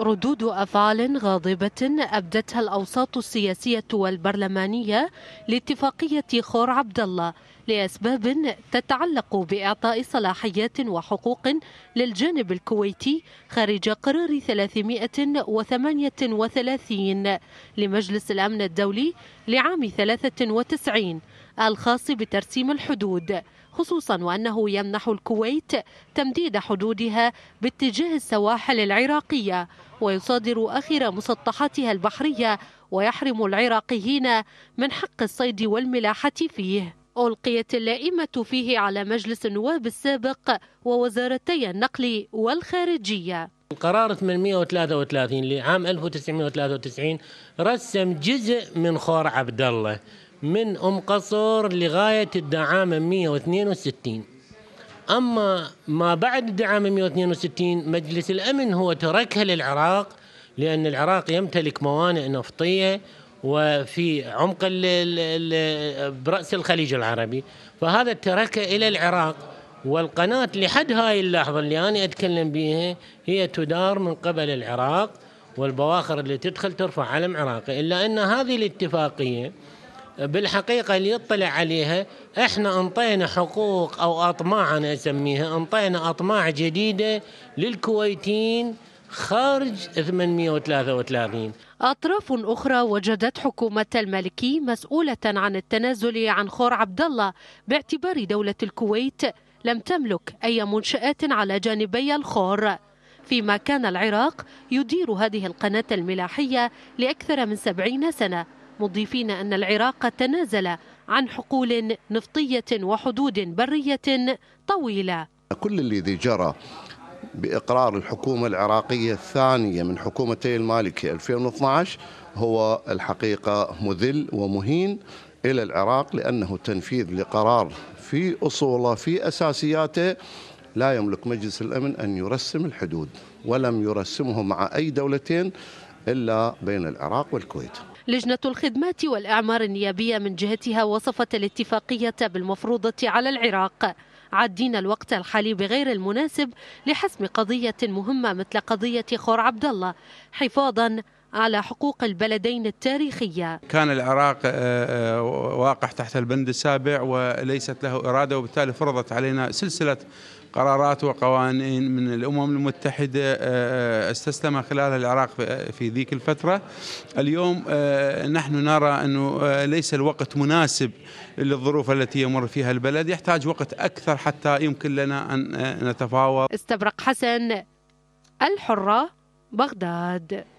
ردود أفعال غاضبة أبدتها الأوساط السياسية والبرلمانية لاتفاقية خور عبد الله لأسباب تتعلق بإعطاء صلاحيات وحقوق للجانب الكويتي خارج قرار 338 لمجلس الأمن الدولي لعام 93 الخاص بترسيم الحدود خصوصا وأنه يمنح الكويت تمديد حدودها باتجاه السواحل العراقية ويصادر آخر مسطحاتها البحرية ويحرم العراقيين من حق الصيد والملاحة فيه ألقيت اللائمة فيه على مجلس النواب السابق ووزارتي النقل والخارجية قرار 833 لعام 1993 رسم جزء من خور عبد الله من أم قصر لغاية الدعامة 162 أما ما بعد الدعامة 162 مجلس الأمن هو تركها للعراق لأن العراق يمتلك موانئ نفطية وفي عمق الـ الـ برأس الخليج العربي فهذا تركه إلى العراق والقناة لحد هاي اللحظة اللي أنا أتكلم بها هي تدار من قبل العراق والبواخر اللي تدخل ترفع علم عراقي إلا أن هذه الاتفاقية بالحقيقة اللي يطلع عليها احنا انطينا حقوق او اطماع انا اسميها انطينا اطماع جديدة للكويتيين خارج 833 أطراف أخرى وجدت حكومة المالكي مسؤولة عن التنازل عن خور عبد الله باعتبار دولة الكويت لم تملك أي منشآت على جانبي الخور فيما كان العراق يدير هذه القناة الملاحية لأكثر من سبعين سنة مضيفين أن العراق تنازل عن حقول نفطية وحدود برية طويلة كل الذي جرى بإقرار الحكومة العراقية الثانية من حكومتي المالكي 2012 هو الحقيقة مذل ومهين إلى العراق لأنه تنفيذ لقرار في أصوله في أساسياته لا يملك مجلس الأمن أن يرسم الحدود ولم يرسمه مع أي دولتين إلا بين العراق والكويت لجنة الخدمات والإعمار النيابية من جهتها وصفت الاتفاقية بالمفروضة على العراق عدين الوقت الحالي بغير المناسب لحسم قضية مهمة مثل قضية خور عبد الله حفاظا على حقوق البلدين التاريخية كان العراق آه، آه، واقع تحت البند السابع وليست له إرادة وبالتالي فرضت علينا سلسلة قرارات وقوانين من الأمم المتحدة آه، استسلم خلالها العراق في ذيك الفترة اليوم نحن نرى أنه ليس الوقت مناسب للظروف التي يمر فيها البلد يحتاج وقت أكثر حتى يمكن لنا أن نتفاوض استبرق حسن الحرة بغداد